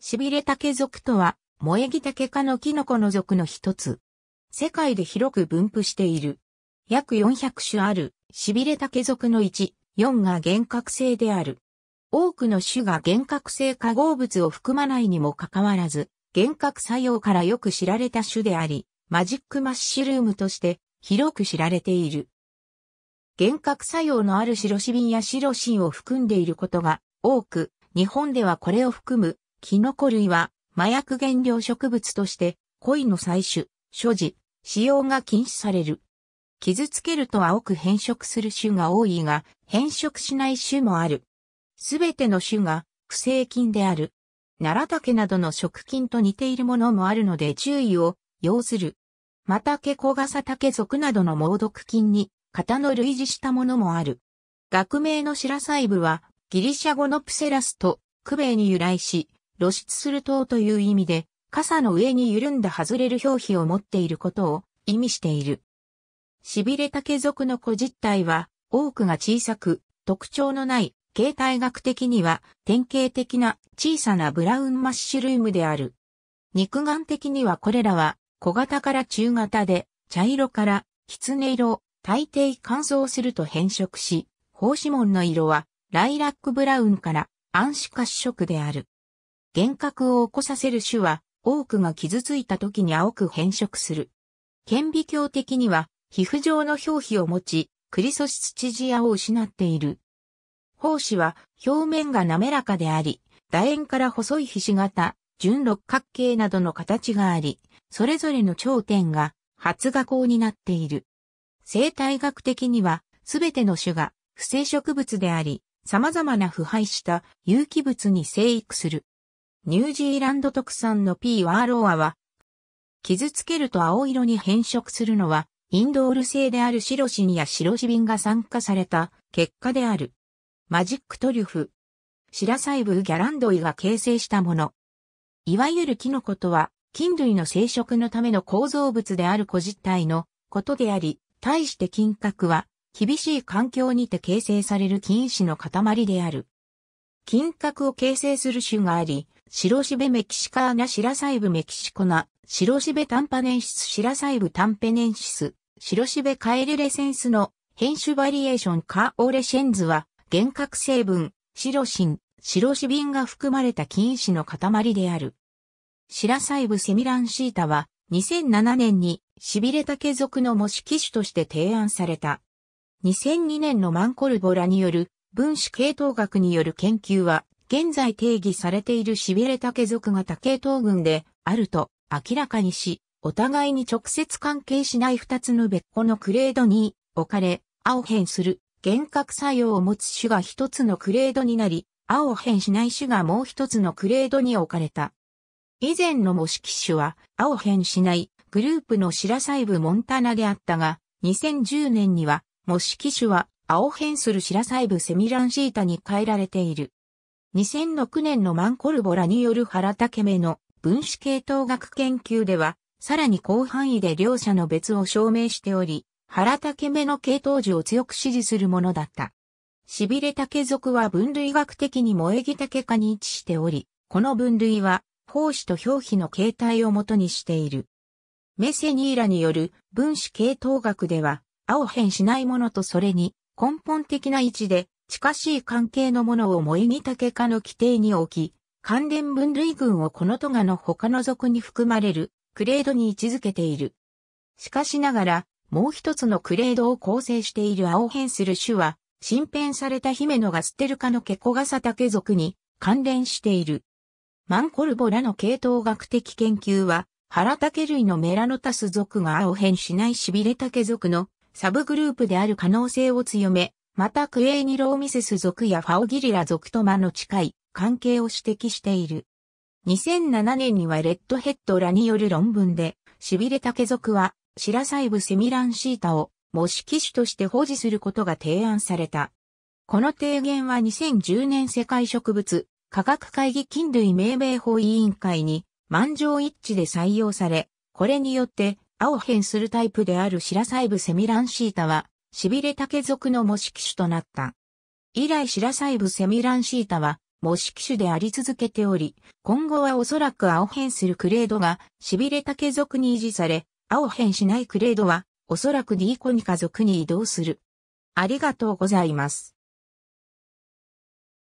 しびれ竹属とは、萌え木竹科のキノコの属の一つ。世界で広く分布している。約400種ある、しびれ竹属の1、4が幻覚性である。多くの種が幻覚性化合物を含まないにもかかわらず、幻覚作用からよく知られた種であり、マジックマッシュルームとして広く知られている。幻覚作用のある白シビンや白シンを含んでいることが多く、日本ではこれを含むキノコ類は麻薬原料植物として、鯉の採取、所持、使用が禁止される。傷つけると青く変色する種が多いが、変色しない種もある。すべての種が不正菌である。奈良竹などの食菌と似ているものもあるので注意を要する。またケコガサ竹属などの猛毒菌に型の類似したものもある。学名のシラサイブはギリシャ語のプセラスと区名に由来し、露出する塔という意味で、傘の上に緩んだ外れる表皮を持っていることを意味している。痺れた毛族の子実体は多くが小さく特徴のない形態学的には典型的な小さなブラウンマッシュルームである。肉眼的にはこれらは小型から中型で茶色から狐色、大抵乾燥すると変色し、胞子紋の色はライラックブラウンから暗視褐色である。幻覚を起こさせる種は、多くが傷ついた時に青く変色する。顕微鏡的には、皮膚状の表皮を持ち、クリソシスチジアを失っている。胞子は表面が滑らかであり、楕円から細いひし形、純六角形などの形があり、それぞれの頂点が発芽孔になっている。生態学的には、すべての種が不正植物であり、様々な腐敗した有機物に生育する。ニュージーランド特産の P ワーロアは、傷つけると青色に変色するのは、インドール製である白シンや白シビンが酸化された結果である。マジックトリュフ。シサ細部ギャランドイが形成したもの。いわゆるキノコとは、菌類の生殖のための構造物である個実体のことであり、対して菌核は、厳しい環境にて形成される菌糸の塊である。菌核を形成する種があり、白しべメキシカーナ白細部メキシコナ、白しべタンパネンシス白細部タンペネンシス、白しべカエルレセンスの変種バリエーションカーオレシェンズは、幻覚成分、白シン、白シビンが含まれた菌糸の塊である。白細部セミランシータは、2007年に、痺れた家族の模式種として提案された。2002年のマンコルボラによる分子系統学による研究は、現在定義されているしびれ竹族が竹東群であると明らかにし、お互いに直接関係しない二つの別個のクレードに置かれ、青変する幻覚作用を持つ種が一つのクレードになり、青変しない種がもう一つのクレードに置かれた。以前の模式種は青変しないグループのシラサイブモンタナであったが、2010年には模式種は青変するシラサイブセミランシータに変えられている。2006年のマンコルボラによる原竹目の分子系統学研究では、さらに広範囲で両者の別を証明しており、原竹目の系統樹を強く支持するものだった。しびれ竹属は分類学的に萌木竹科に位置しており、この分類は、胞子と表皮の形態をもとにしている。メセニーラによる分子系統学では、青変しないものとそれに根本的な位置で近しい関係のものを萌木竹科の規定に置き、関連分類群をこのトガの他の属に含まれるクレードに位置づけている。しかしながら、もう一つのクレードを構成している青変する種は、新編された姫野ガステル科のケコガサタケ属に関連している。マンコルボラの系統学的研究は、原ケ類のメラノタス属が青変しないしびれ竹属のサブグループである可能性を強め、またクエーニローミセス族やファオギリラ族と間の近い関係を指摘している。2007年にはレッドヘッドらによる論文で、しびれタケ族は、シラサイブセミランシータを模式種として保持することが提案された。この提言は2010年世界植物科学会議菌類命名法委員会に満場一致で採用され、これによって、青変するタイプであるシラサイブセミランシータは、しびれ竹属の模式種となった。以来白細部セミランシータは模式種であり続けており、今後はおそらく青変するクレードがしびれ竹属に維持され、青変しないクレードはおそらくディーコニカ属に移動する。ありがとうございます。